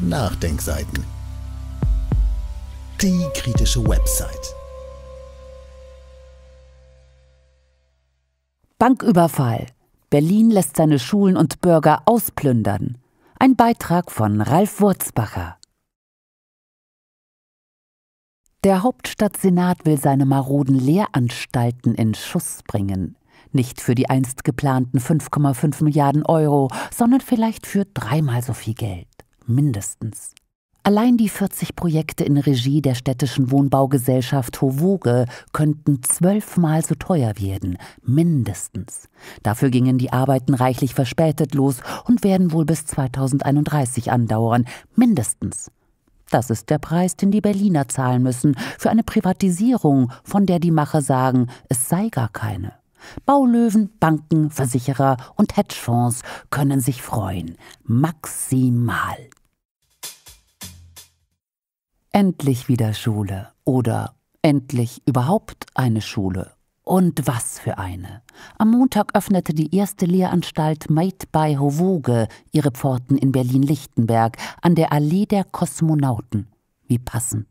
Nachdenkseiten. Die kritische Website. Banküberfall. Berlin lässt seine Schulen und Bürger ausplündern. Ein Beitrag von Ralf Wurzbacher. Der Hauptstadtsenat will seine maroden Lehranstalten in Schuss bringen. Nicht für die einst geplanten 5,5 Milliarden Euro, sondern vielleicht für dreimal so viel Geld mindestens. Allein die 40 Projekte in Regie der städtischen Wohnbaugesellschaft Hovoge könnten zwölfmal so teuer werden, mindestens. Dafür gingen die Arbeiten reichlich verspätet los und werden wohl bis 2031 andauern, mindestens. Das ist der Preis, den die Berliner zahlen müssen für eine Privatisierung, von der die Macher sagen, es sei gar keine. Baulöwen, Banken, Versicherer und Hedgefonds können sich freuen. Maximal. Endlich wieder Schule oder endlich überhaupt eine Schule. Und was für eine. Am Montag öffnete die erste Lehranstalt Made by Hovoge ihre Pforten in Berlin-Lichtenberg an der Allee der Kosmonauten. Wie passend.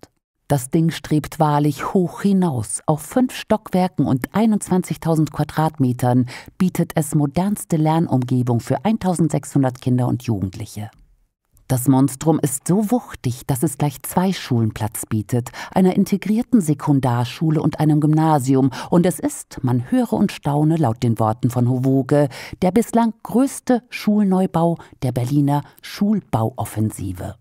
Das Ding strebt wahrlich hoch hinaus. Auf fünf Stockwerken und 21.000 Quadratmetern bietet es modernste Lernumgebung für 1.600 Kinder und Jugendliche. Das Monstrum ist so wuchtig, dass es gleich zwei Schulen Platz bietet, einer integrierten Sekundarschule und einem Gymnasium, und es ist, man höre und staune laut den Worten von Howoge, der bislang größte Schulneubau der Berliner Schulbauoffensive.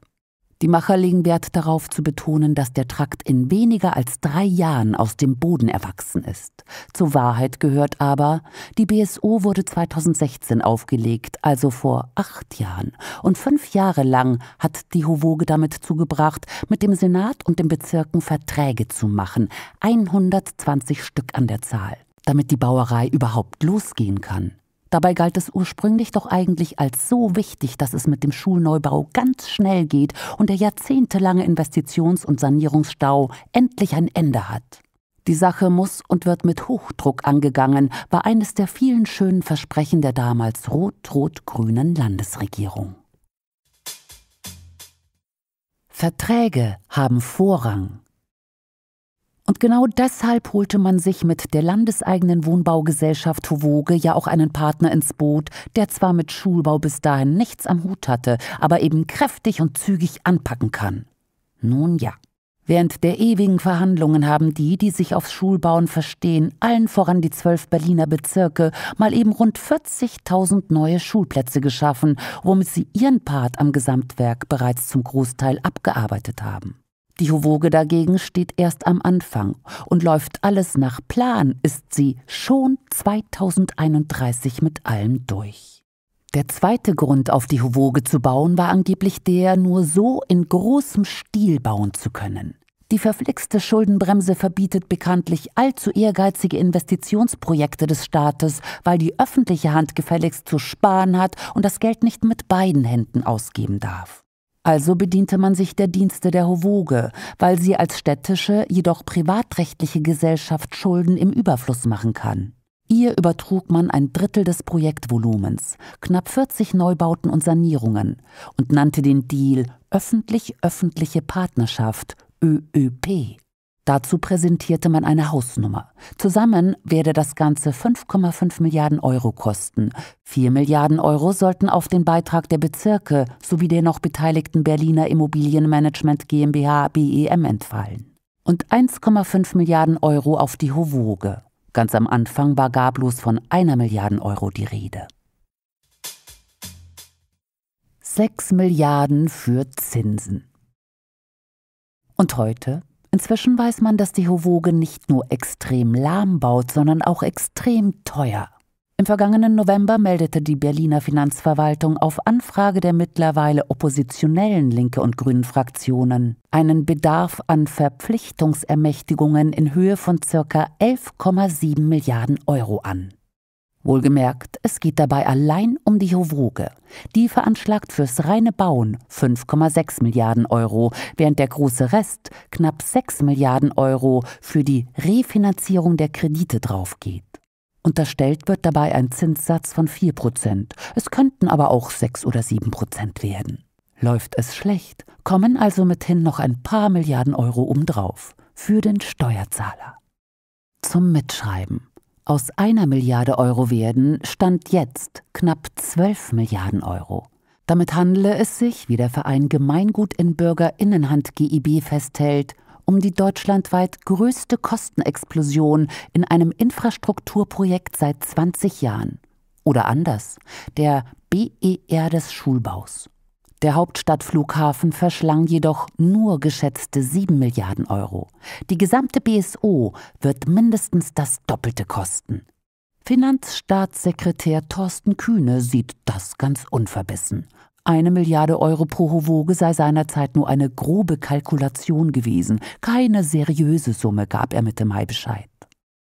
Die Macher legen Wert darauf zu betonen, dass der Trakt in weniger als drei Jahren aus dem Boden erwachsen ist. Zur Wahrheit gehört aber, die BSO wurde 2016 aufgelegt, also vor acht Jahren. Und fünf Jahre lang hat die Hovoge damit zugebracht, mit dem Senat und den Bezirken Verträge zu machen. 120 Stück an der Zahl damit die Bauerei überhaupt losgehen kann. Dabei galt es ursprünglich doch eigentlich als so wichtig, dass es mit dem Schulneubau ganz schnell geht und der jahrzehntelange Investitions- und Sanierungsstau endlich ein Ende hat. Die Sache muss und wird mit Hochdruck angegangen, war eines der vielen schönen Versprechen der damals rot-rot-grünen Landesregierung. Verträge haben Vorrang genau deshalb holte man sich mit der landeseigenen Wohnbaugesellschaft Howoge ja auch einen Partner ins Boot, der zwar mit Schulbau bis dahin nichts am Hut hatte, aber eben kräftig und zügig anpacken kann. Nun ja. Während der ewigen Verhandlungen haben die, die sich aufs Schulbauen verstehen, allen voran die zwölf Berliner Bezirke, mal eben rund 40.000 neue Schulplätze geschaffen, womit sie ihren Part am Gesamtwerk bereits zum Großteil abgearbeitet haben. Die Howoge dagegen steht erst am Anfang und läuft alles nach Plan, ist sie schon 2031 mit allem durch. Der zweite Grund, auf die Howoge zu bauen, war angeblich der, nur so in großem Stil bauen zu können. Die verflixte Schuldenbremse verbietet bekanntlich allzu ehrgeizige Investitionsprojekte des Staates, weil die öffentliche Hand gefälligst zu sparen hat und das Geld nicht mit beiden Händen ausgeben darf. Also bediente man sich der Dienste der Hovoge, weil sie als städtische, jedoch privatrechtliche Gesellschaft Schulden im Überfluss machen kann. Ihr übertrug man ein Drittel des Projektvolumens, knapp 40 Neubauten und Sanierungen, und nannte den Deal öffentlich-öffentliche Partnerschaft ÖÖP. Dazu präsentierte man eine Hausnummer. Zusammen werde das Ganze 5,5 Milliarden Euro kosten. 4 Milliarden Euro sollten auf den Beitrag der Bezirke sowie der noch beteiligten Berliner Immobilienmanagement GmbH BEM entfallen. Und 1,5 Milliarden Euro auf die Hovoge. Ganz am Anfang war gar bloß von einer Milliarden Euro die Rede. 6 Milliarden für Zinsen. Und heute? Inzwischen weiß man, dass die Hovoge nicht nur extrem lahm baut, sondern auch extrem teuer. Im vergangenen November meldete die Berliner Finanzverwaltung auf Anfrage der mittlerweile oppositionellen Linke und Grünen Fraktionen einen Bedarf an Verpflichtungsermächtigungen in Höhe von ca. 11,7 Milliarden Euro an. Wohlgemerkt, es geht dabei allein um die Howroge. Die veranschlagt fürs reine Bauen 5,6 Milliarden Euro, während der große Rest, knapp 6 Milliarden Euro, für die Refinanzierung der Kredite draufgeht. Unterstellt wird dabei ein Zinssatz von 4 Prozent. Es könnten aber auch 6 oder 7 Prozent werden. Läuft es schlecht, kommen also mithin noch ein paar Milliarden Euro obendrauf. Für den Steuerzahler. Zum Mitschreiben aus einer Milliarde Euro werden, stand jetzt knapp 12 Milliarden Euro. Damit handele es sich, wie der Verein Gemeingut in Bürgerinnenhand GIB festhält, um die deutschlandweit größte Kostenexplosion in einem Infrastrukturprojekt seit 20 Jahren. Oder anders, der BER des Schulbaus. Der Hauptstadtflughafen verschlang jedoch nur geschätzte 7 Milliarden Euro. Die gesamte BSO wird mindestens das Doppelte kosten. Finanzstaatssekretär Thorsten Kühne sieht das ganz unverbissen. Eine Milliarde Euro pro Hovoge sei seinerzeit nur eine grobe Kalkulation gewesen. Keine seriöse Summe gab er Mitte Mai Bescheid.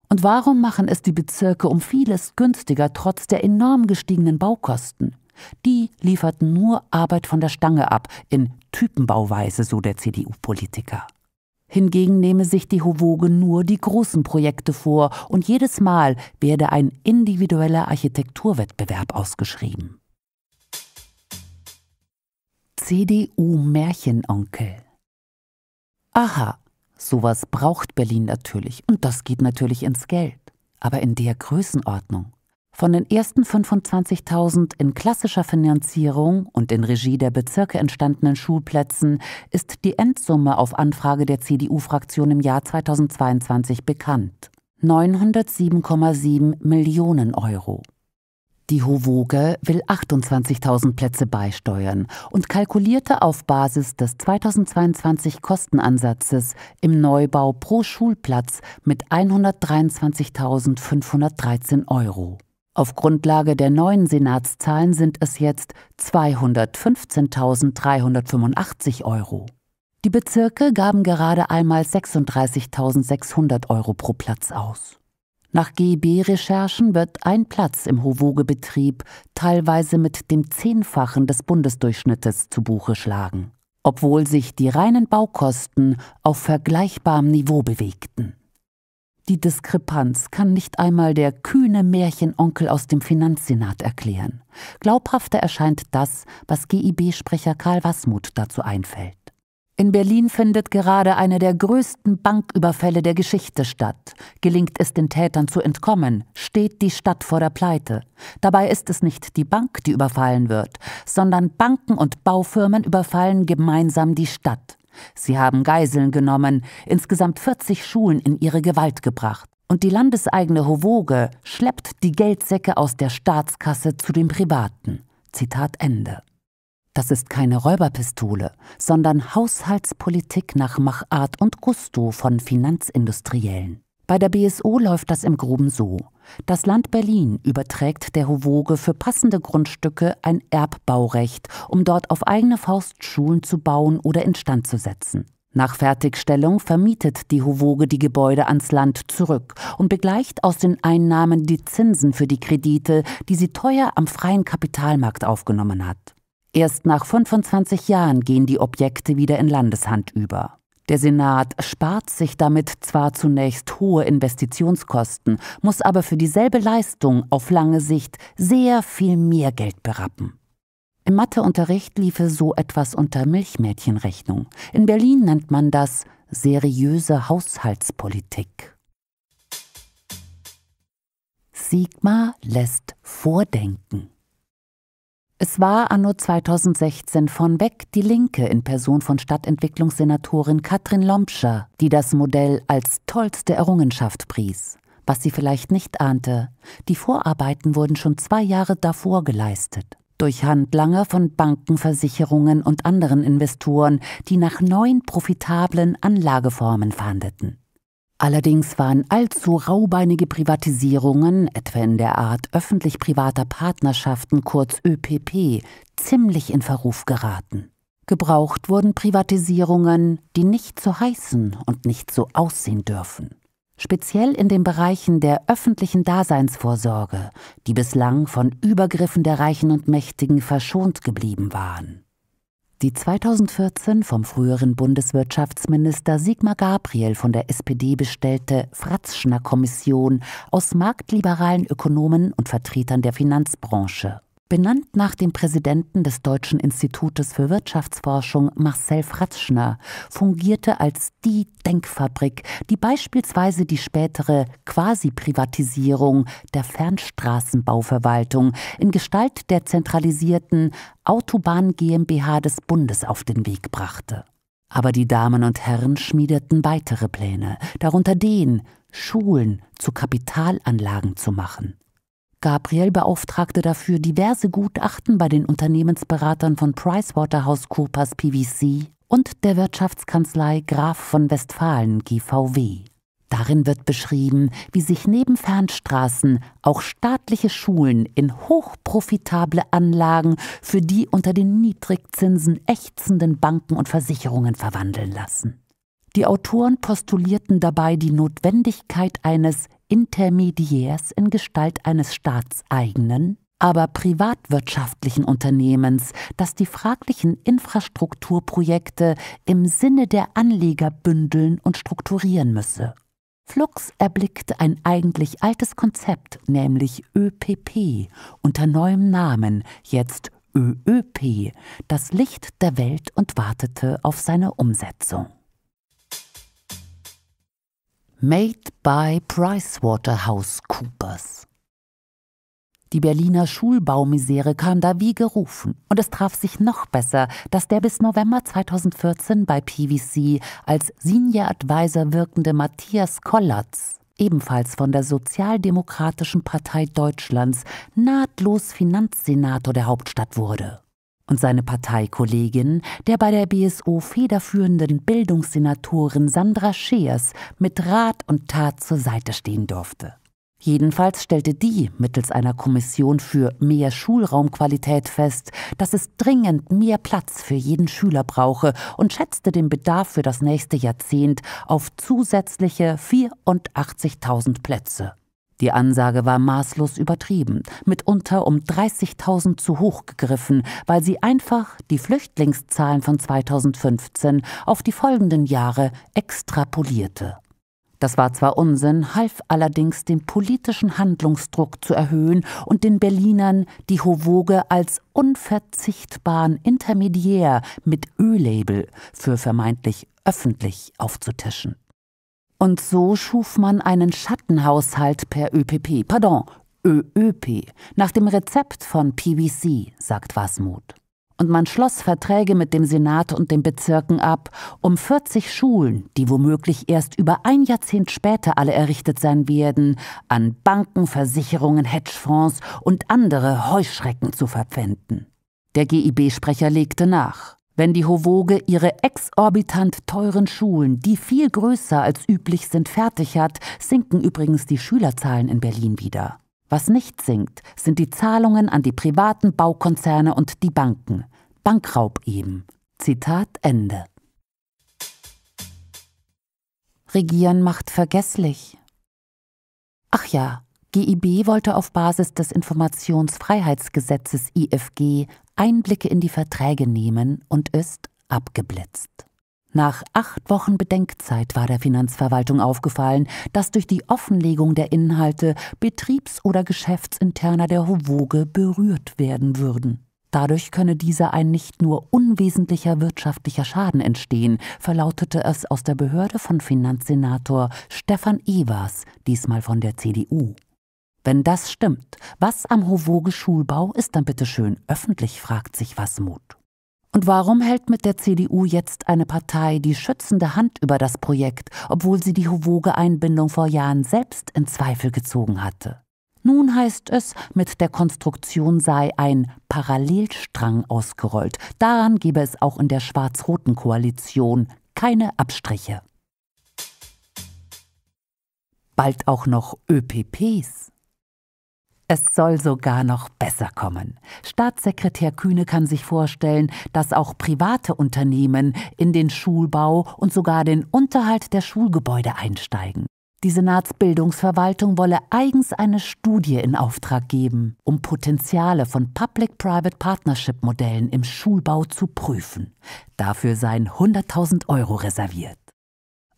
Und warum machen es die Bezirke um vieles günstiger trotz der enorm gestiegenen Baukosten? Die lieferten nur Arbeit von der Stange ab, in Typenbauweise, so der CDU-Politiker. Hingegen nehme sich die Hovoge nur die großen Projekte vor und jedes Mal werde ein individueller Architekturwettbewerb ausgeschrieben. CDU-Märchenonkel. Aha, sowas braucht Berlin natürlich und das geht natürlich ins Geld. Aber in der Größenordnung. Von den ersten 25.000 in klassischer Finanzierung und in Regie der Bezirke entstandenen Schulplätzen ist die Endsumme auf Anfrage der CDU-Fraktion im Jahr 2022 bekannt. 907,7 Millionen Euro. Die Hovoge will 28.000 Plätze beisteuern und kalkulierte auf Basis des 2022 Kostenansatzes im Neubau pro Schulplatz mit 123.513 Euro. Auf Grundlage der neuen Senatszahlen sind es jetzt 215.385 Euro. Die Bezirke gaben gerade einmal 36.600 Euro pro Platz aus. Nach GEB-Recherchen wird ein Platz im Hovoge-Betrieb teilweise mit dem Zehnfachen des Bundesdurchschnittes zu Buche schlagen, obwohl sich die reinen Baukosten auf vergleichbarem Niveau bewegten. Die Diskrepanz kann nicht einmal der kühne Märchenonkel aus dem Finanzsenat erklären. Glaubhafter erscheint das, was GIB-Sprecher Karl Wasmuth dazu einfällt. In Berlin findet gerade eine der größten Banküberfälle der Geschichte statt. Gelingt es den Tätern zu entkommen, steht die Stadt vor der Pleite. Dabei ist es nicht die Bank, die überfallen wird, sondern Banken und Baufirmen überfallen gemeinsam die Stadt. Sie haben Geiseln genommen, insgesamt 40 Schulen in ihre Gewalt gebracht. Und die landeseigene Hovoge schleppt die Geldsäcke aus der Staatskasse zu den Privaten. Zitat Ende. Das ist keine Räuberpistole, sondern Haushaltspolitik nach Machart und Gusto von Finanzindustriellen. Bei der BSO läuft das im Groben so. Das Land Berlin überträgt der Hovoge für passende Grundstücke ein Erbbaurecht, um dort auf eigene Faust Schulen zu bauen oder instand zu setzen. Nach Fertigstellung vermietet die Hovoge die Gebäude ans Land zurück und begleicht aus den Einnahmen die Zinsen für die Kredite, die sie teuer am freien Kapitalmarkt aufgenommen hat. Erst nach 25 Jahren gehen die Objekte wieder in Landeshand über. Der Senat spart sich damit zwar zunächst hohe Investitionskosten, muss aber für dieselbe Leistung auf lange Sicht sehr viel mehr Geld berappen. Im Matheunterricht liefe so etwas unter Milchmädchenrechnung. In Berlin nennt man das seriöse Haushaltspolitik. Sigma lässt vordenken. Es war anno 2016 von Beck die Linke in Person von Stadtentwicklungssenatorin Katrin Lompscher, die das Modell als tollste Errungenschaft pries. Was sie vielleicht nicht ahnte, die Vorarbeiten wurden schon zwei Jahre davor geleistet. Durch Handlanger von Banken, Versicherungen und anderen Investoren, die nach neuen profitablen Anlageformen fahndeten. Allerdings waren allzu raubeinige Privatisierungen, etwa in der Art öffentlich-privater Partnerschaften kurz ÖPP, ziemlich in Verruf geraten. Gebraucht wurden Privatisierungen, die nicht so heißen und nicht so aussehen dürfen. Speziell in den Bereichen der öffentlichen Daseinsvorsorge, die bislang von Übergriffen der Reichen und Mächtigen verschont geblieben waren die 2014 vom früheren Bundeswirtschaftsminister Sigmar Gabriel von der SPD bestellte Fratzschner-Kommission aus marktliberalen Ökonomen und Vertretern der Finanzbranche Benannt nach dem Präsidenten des Deutschen Institutes für Wirtschaftsforschung Marcel Fratschner fungierte als die Denkfabrik, die beispielsweise die spätere Quasi-Privatisierung der Fernstraßenbauverwaltung in Gestalt der zentralisierten Autobahn GmbH des Bundes auf den Weg brachte. Aber die Damen und Herren schmiedeten weitere Pläne, darunter den, Schulen zu Kapitalanlagen zu machen. Gabriel beauftragte dafür diverse Gutachten bei den Unternehmensberatern von PricewaterhouseCoopers PwC und der Wirtschaftskanzlei Graf von Westfalen GVW. Darin wird beschrieben, wie sich neben Fernstraßen auch staatliche Schulen in hochprofitable Anlagen für die unter den Niedrigzinsen ächzenden Banken und Versicherungen verwandeln lassen. Die Autoren postulierten dabei die Notwendigkeit eines Intermediärs in Gestalt eines staatseigenen, aber privatwirtschaftlichen Unternehmens, das die fraglichen Infrastrukturprojekte im Sinne der Anleger bündeln und strukturieren müsse. Flux erblickte ein eigentlich altes Konzept, nämlich ÖPP, unter neuem Namen, jetzt ÖÖP, das Licht der Welt und wartete auf seine Umsetzung. Made by PricewaterhouseCoopers. Die Berliner Schulbaumisere kam da wie gerufen. Und es traf sich noch besser, dass der bis November 2014 bei PVC als Senior Advisor wirkende Matthias Kollatz, ebenfalls von der Sozialdemokratischen Partei Deutschlands, nahtlos Finanzsenator der Hauptstadt wurde und seine Parteikollegin, der bei der BSO federführenden Bildungssenatorin Sandra Scheers, mit Rat und Tat zur Seite stehen durfte. Jedenfalls stellte die mittels einer Kommission für mehr Schulraumqualität fest, dass es dringend mehr Platz für jeden Schüler brauche und schätzte den Bedarf für das nächste Jahrzehnt auf zusätzliche 84.000 Plätze. Die Ansage war maßlos übertrieben, mitunter um 30.000 zu hoch gegriffen, weil sie einfach die Flüchtlingszahlen von 2015 auf die folgenden Jahre extrapolierte. Das war zwar Unsinn, half allerdings, den politischen Handlungsdruck zu erhöhen und den Berlinern die Hovoge als unverzichtbaren Intermediär mit ö für vermeintlich öffentlich aufzutischen. Und so schuf man einen Schattenhaushalt per ÖPP, pardon, ÖÖP, nach dem Rezept von PVC, sagt Wasmut. Und man schloss Verträge mit dem Senat und den Bezirken ab, um 40 Schulen, die womöglich erst über ein Jahrzehnt später alle errichtet sein werden, an Banken, Versicherungen, Hedgefonds und andere Heuschrecken zu verpfänden. Der GIB-Sprecher legte nach wenn die Hovoge ihre exorbitant teuren Schulen, die viel größer als üblich sind, fertig hat, sinken übrigens die Schülerzahlen in Berlin wieder. Was nicht sinkt, sind die Zahlungen an die privaten Baukonzerne und die Banken. Bankraub eben. Zitat Ende. Regieren macht vergesslich. Ach ja, GIB wollte auf Basis des Informationsfreiheitsgesetzes IFG Einblicke in die Verträge nehmen und ist abgeblitzt. Nach acht Wochen Bedenkzeit war der Finanzverwaltung aufgefallen, dass durch die Offenlegung der Inhalte Betriebs- oder Geschäftsinterner der Hovoge berührt werden würden. Dadurch könne dieser ein nicht nur unwesentlicher wirtschaftlicher Schaden entstehen, verlautete es aus der Behörde von Finanzsenator Stefan Evers, diesmal von der CDU. Wenn das stimmt, was am Hovoge Schulbau ist dann bitte schön öffentlich, fragt sich Wasmut. Und warum hält mit der CDU jetzt eine Partei die schützende Hand über das Projekt, obwohl sie die Hovoge-Einbindung vor Jahren selbst in Zweifel gezogen hatte? Nun heißt es, mit der Konstruktion sei ein Parallelstrang ausgerollt. Daran gebe es auch in der schwarz-roten Koalition keine Abstriche. Bald auch noch ÖPPs. Es soll sogar noch besser kommen. Staatssekretär Kühne kann sich vorstellen, dass auch private Unternehmen in den Schulbau und sogar den Unterhalt der Schulgebäude einsteigen. Die Senatsbildungsverwaltung wolle eigens eine Studie in Auftrag geben, um Potenziale von Public-Private Partnership-Modellen im Schulbau zu prüfen. Dafür seien 100.000 Euro reserviert.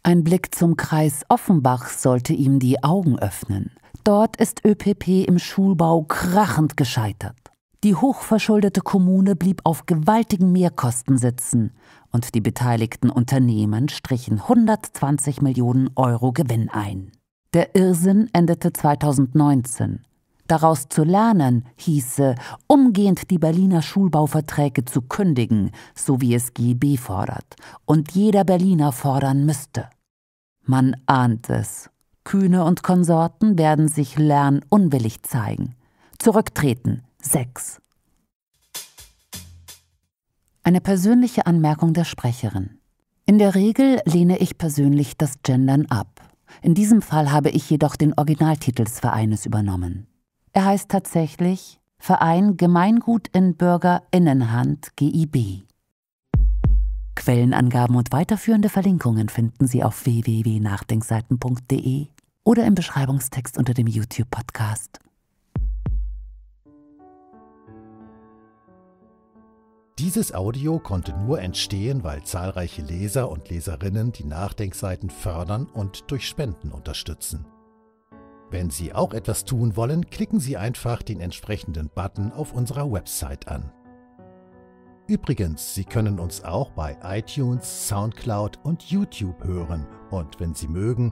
Ein Blick zum Kreis Offenbach sollte ihm die Augen öffnen. Dort ist ÖPP im Schulbau krachend gescheitert. Die hochverschuldete Kommune blieb auf gewaltigen Mehrkosten sitzen und die beteiligten Unternehmen strichen 120 Millionen Euro Gewinn ein. Der Irrsinn endete 2019. Daraus zu lernen hieße, umgehend die Berliner Schulbauverträge zu kündigen, so wie es GB fordert und jeder Berliner fordern müsste. Man ahnt es Kühne und Konsorten werden sich lernunwillig zeigen. Zurücktreten. 6. Eine persönliche Anmerkung der Sprecherin. In der Regel lehne ich persönlich das Gendern ab. In diesem Fall habe ich jedoch den Originaltitel des Vereines übernommen. Er heißt tatsächlich Verein Gemeingut in Bürgerinnenhand GIB. Quellenangaben und weiterführende Verlinkungen finden Sie auf www.nachdenkseiten.de oder im Beschreibungstext unter dem YouTube-Podcast. Dieses Audio konnte nur entstehen, weil zahlreiche Leser und Leserinnen die Nachdenkseiten fördern und durch Spenden unterstützen. Wenn Sie auch etwas tun wollen, klicken Sie einfach den entsprechenden Button auf unserer Website an. Übrigens, Sie können uns auch bei iTunes, SoundCloud und YouTube hören und wenn Sie mögen,